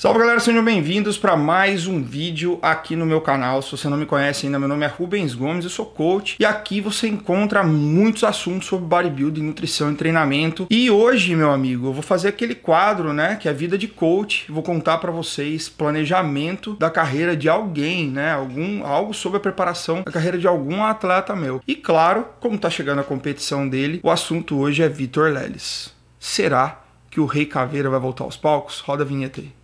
Salve galera, sejam bem-vindos para mais um vídeo aqui no meu canal. Se você não me conhece ainda, meu nome é Rubens Gomes, eu sou coach e aqui você encontra muitos assuntos sobre bodybuilding, nutrição e treinamento. E hoje, meu amigo, eu vou fazer aquele quadro, né, que é a vida de coach. Vou contar para vocês planejamento da carreira de alguém, né, algum algo sobre a preparação da carreira de algum atleta meu. E claro, como tá chegando a competição dele, o assunto hoje é Vitor Leles. Será que o Rei Caveira vai voltar aos palcos? Roda a vinheta aí.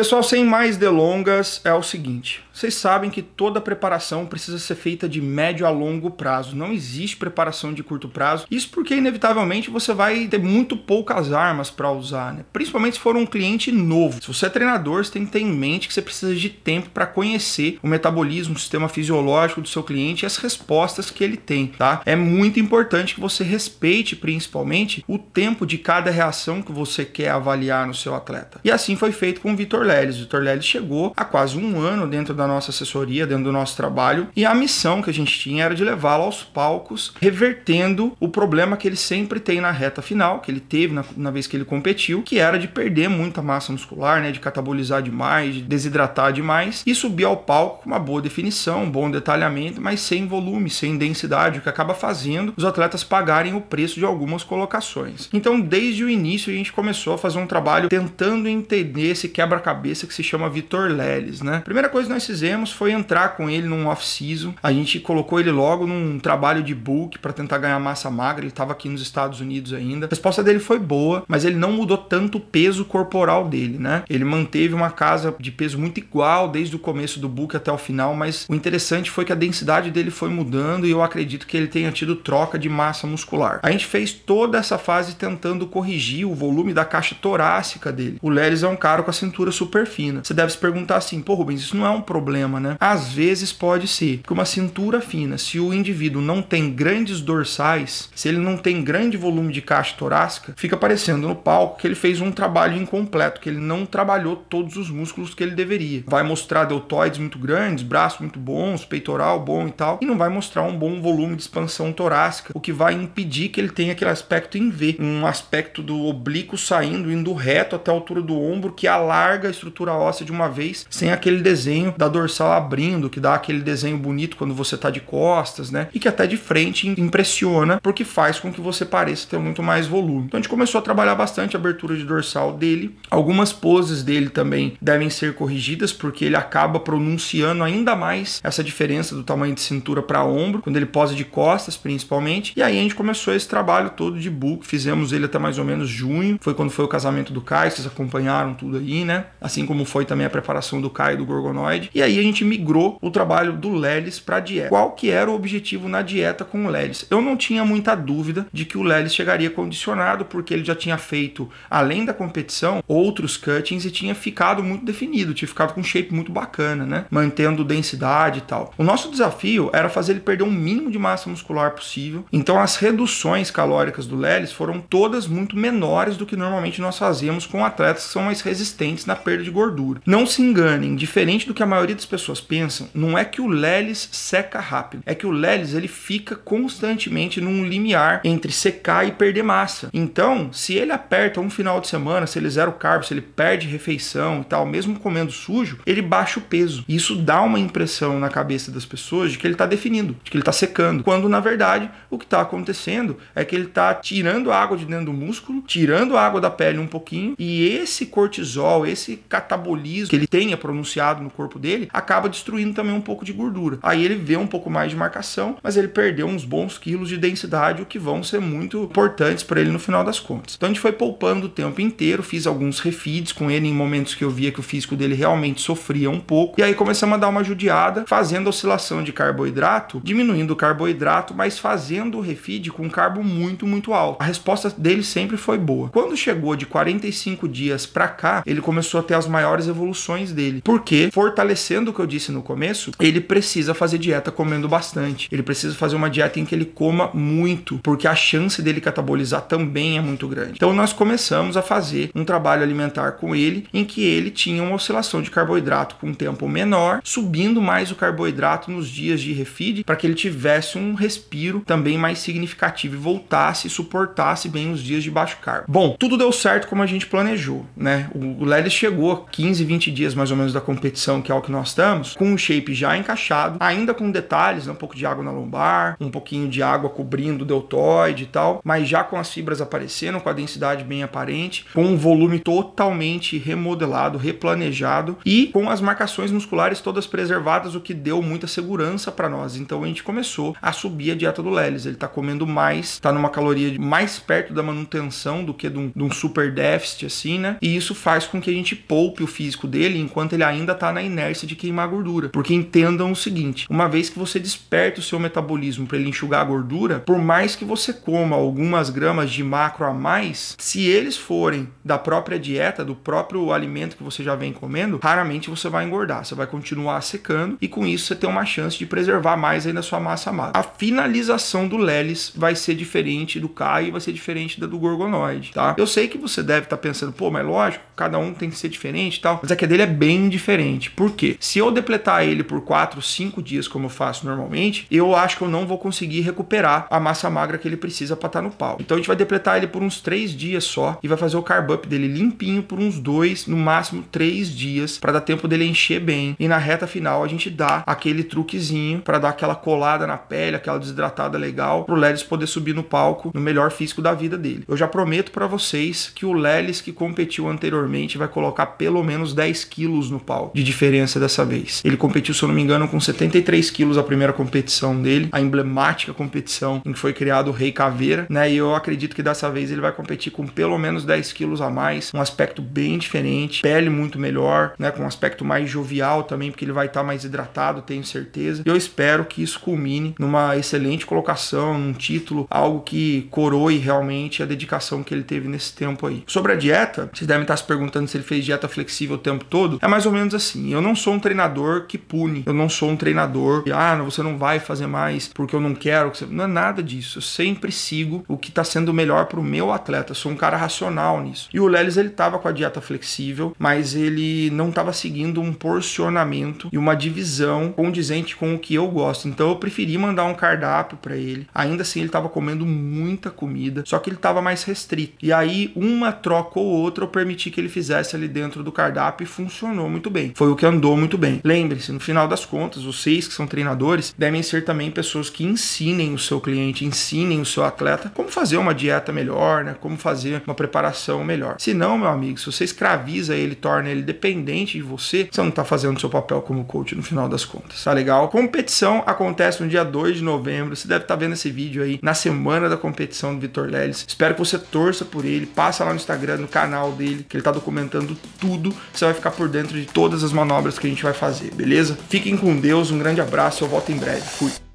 Pessoal, sem mais delongas, é o seguinte. Vocês sabem que toda preparação precisa ser feita de médio a longo prazo. Não existe preparação de curto prazo. Isso porque, inevitavelmente, você vai ter muito poucas armas para usar, né? principalmente se for um cliente novo. Se você é treinador, você tem que ter em mente que você precisa de tempo para conhecer o metabolismo, o sistema fisiológico do seu cliente e as respostas que ele tem. Tá? É muito importante que você respeite, principalmente, o tempo de cada reação que você quer avaliar no seu atleta. E assim foi feito com o Vitor Leles. O Vitor Leles chegou há quase um ano dentro da nossa assessoria, dentro do nosso trabalho, e a missão que a gente tinha era de levá-lo aos palcos, revertendo o problema que ele sempre tem na reta final, que ele teve na, na vez que ele competiu, que era de perder muita massa muscular, né, de catabolizar demais, de desidratar demais, e subir ao palco com uma boa definição, um bom detalhamento, mas sem volume, sem densidade, o que acaba fazendo os atletas pagarem o preço de algumas colocações. Então, desde o início, a gente começou a fazer um trabalho tentando entender esse quebra-cabeça que se chama Vitor Leles, né? Primeira coisa que nós fizemos fizemos foi entrar com ele num off-season. A gente colocou ele logo num trabalho de bulk para tentar ganhar massa magra. Ele estava aqui nos Estados Unidos ainda. A resposta dele foi boa, mas ele não mudou tanto o peso corporal dele, né? Ele manteve uma casa de peso muito igual desde o começo do bulk até o final, mas o interessante foi que a densidade dele foi mudando e eu acredito que ele tenha tido troca de massa muscular. A gente fez toda essa fase tentando corrigir o volume da caixa torácica dele. O Leris é um cara com a cintura super fina. Você deve se perguntar assim, pô Rubens, isso não é um problema problema, né? Às vezes pode ser, porque uma cintura fina, se o indivíduo não tem grandes dorsais, se ele não tem grande volume de caixa torácica, fica parecendo no palco que ele fez um trabalho incompleto, que ele não trabalhou todos os músculos que ele deveria. Vai mostrar deltoides muito grandes, braços muito bons, peitoral bom e tal, e não vai mostrar um bom volume de expansão torácica, o que vai impedir que ele tenha aquele aspecto em V, um aspecto do oblíquo saindo, indo reto até a altura do ombro, que alarga a estrutura óssea de uma vez, sem aquele desenho da dorsal abrindo, que dá aquele desenho bonito quando você está de costas, né? E que até de frente impressiona, porque faz com que você pareça ter muito mais volume. Então a gente começou a trabalhar bastante a abertura de dorsal dele. Algumas poses dele também devem ser corrigidas, porque ele acaba pronunciando ainda mais essa diferença do tamanho de cintura para ombro, quando ele posa de costas, principalmente. E aí a gente começou esse trabalho todo de book, fizemos ele até mais ou menos junho, foi quando foi o casamento do Caio, vocês acompanharam tudo aí, né? Assim como foi também a preparação do Caio do Gorgonoid. E e aí a gente migrou o trabalho do Lelis para a dieta. Qual que era o objetivo na dieta com o Lelis? Eu não tinha muita dúvida de que o Lelis chegaria condicionado, porque ele já tinha feito, além da competição, outros cuttings e tinha ficado muito definido, tinha ficado com um shape muito bacana, né? Mantendo densidade e tal. O nosso desafio era fazer ele perder o um mínimo de massa muscular possível. Então as reduções calóricas do Lelis foram todas muito menores do que normalmente nós fazemos com atletas que são mais resistentes na perda de gordura. Não se enganem, diferente do que a maioria maioria das pessoas pensam não é que o Lelis seca rápido, é que o Lelis ele fica constantemente num limiar entre secar e perder massa. Então, se ele aperta um final de semana, se ele zero carbo, se ele perde refeição e tal, mesmo comendo sujo, ele baixa o peso. Isso dá uma impressão na cabeça das pessoas de que ele está definindo, de que ele está secando, quando na verdade o que está acontecendo é que ele está tirando água de dentro do músculo, tirando água da pele um pouquinho e esse cortisol, esse catabolismo que ele tenha pronunciado no corpo dele dele, acaba destruindo também um pouco de gordura. Aí ele vê um pouco mais de marcação, mas ele perdeu uns bons quilos de densidade, o que vão ser muito importantes para ele no final das contas. Então a gente foi poupando o tempo inteiro, fiz alguns refeeds com ele em momentos que eu via que o físico dele realmente sofria um pouco. E aí começamos a dar uma judiada, fazendo oscilação de carboidrato, diminuindo o carboidrato, mas fazendo o refeed com um carbo muito, muito alto. A resposta dele sempre foi boa. Quando chegou de 45 dias para cá, ele começou a ter as maiores evoluções dele, porque fortaleceu sendo o que eu disse no começo, ele precisa fazer dieta comendo bastante. Ele precisa fazer uma dieta em que ele coma muito, porque a chance dele catabolizar também é muito grande. Então nós começamos a fazer um trabalho alimentar com ele em que ele tinha uma oscilação de carboidrato com um tempo menor, subindo mais o carboidrato nos dias de refeed para que ele tivesse um respiro também mais significativo e voltasse e suportasse bem os dias de baixo carbo. Bom, tudo deu certo como a gente planejou, né? O Lelis chegou a 15, 20 dias mais ou menos da competição, que é o que nós nós estamos, com o shape já encaixado, ainda com detalhes, né, um pouco de água na lombar, um pouquinho de água cobrindo o deltoide e tal, mas já com as fibras aparecendo, com a densidade bem aparente, com um volume totalmente remodelado, replanejado e com as marcações musculares todas preservadas, o que deu muita segurança para nós. Então a gente começou a subir a dieta do Lelis. Ele está comendo mais, está numa caloria mais perto da manutenção do que de um, de um super déficit, assim, né? E isso faz com que a gente poupe o físico dele enquanto ele ainda está na inércia de queimar gordura. Porque entendam o seguinte: uma vez que você desperta o seu metabolismo para ele enxugar a gordura, por mais que você coma algumas gramas de macro a mais, se eles forem da própria dieta, do próprio alimento que você já vem comendo, raramente você vai engordar. Você vai continuar secando e com isso você tem uma chance de preservar mais ainda a sua massa magra. A finalização do Lelis vai ser diferente do Caio, e vai ser diferente da do Gorgonoide, tá? Eu sei que você deve estar tá pensando, pô, mas lógico, cada um tem que ser diferente e tal, mas é que dele é bem diferente. Por quê? Se eu depletar ele por 4, 5 dias, como eu faço normalmente, eu acho que eu não vou conseguir recuperar a massa magra que ele precisa para estar tá no pau. Então a gente vai depletar ele por uns 3 dias só e vai fazer o carb up dele limpinho por uns 2, no máximo 3 dias, para dar tempo dele encher bem. E na reta final a gente dá aquele truquezinho para dar aquela colada na pele, aquela desidratada legal, pro Lelis poder subir no palco no melhor físico da vida dele. Eu já prometo para vocês que o Lelis que competiu anteriormente vai colocar pelo menos 10 quilos no pau de diferença dessa vez. Ele competiu, se eu não me engano, com 73 quilos a primeira competição dele, a emblemática competição em que foi criado o Rei Caveira, né? E eu acredito que dessa vez ele vai competir com pelo menos 10 quilos a mais, um aspecto bem diferente, pele muito melhor, né? Com um aspecto mais jovial também, porque ele vai estar tá mais hidratado, tenho certeza. E eu espero que isso culmine numa excelente colocação, num título, algo que coroe realmente a dedicação que ele teve nesse tempo aí. Sobre a dieta, vocês devem estar se perguntando se ele fez dieta flexível o tempo todo. É mais ou menos assim. Eu não sou sou um treinador que pune. Eu não sou um treinador que, ah, você não vai fazer mais porque eu não quero. Não é nada disso. Eu sempre sigo o que está sendo melhor para o meu atleta. Eu sou um cara racional nisso. E o Lelis, ele estava com a dieta flexível, mas ele não estava seguindo um porcionamento e uma divisão condizente com o que eu gosto. Então eu preferi mandar um cardápio para ele. Ainda assim, ele estava comendo muita comida, só que ele estava mais restrito. E aí, uma troca ou outra, eu permiti que ele fizesse ali dentro do cardápio e funcionou muito bem. Foi o que andou muito bem. Lembre-se, no final das contas, vocês que são treinadores devem ser também pessoas que ensinem o seu cliente, ensinem o seu atleta como fazer uma dieta melhor, né? Como fazer uma preparação melhor. Se não, meu amigo, se você escraviza ele, torna ele dependente de você, você não tá fazendo seu papel como coach no final das contas. Tá legal? Competição acontece no dia 2 de novembro. Você deve estar tá vendo esse vídeo aí na semana da competição do Vitor Leles. Espero que você torça por ele, passa lá no Instagram, no canal dele, que ele tá documentando tudo. Você vai ficar por dentro de todas as manobras que a gente vai fazer, beleza? Fiquem com Deus, um grande abraço, eu volto em breve. Fui.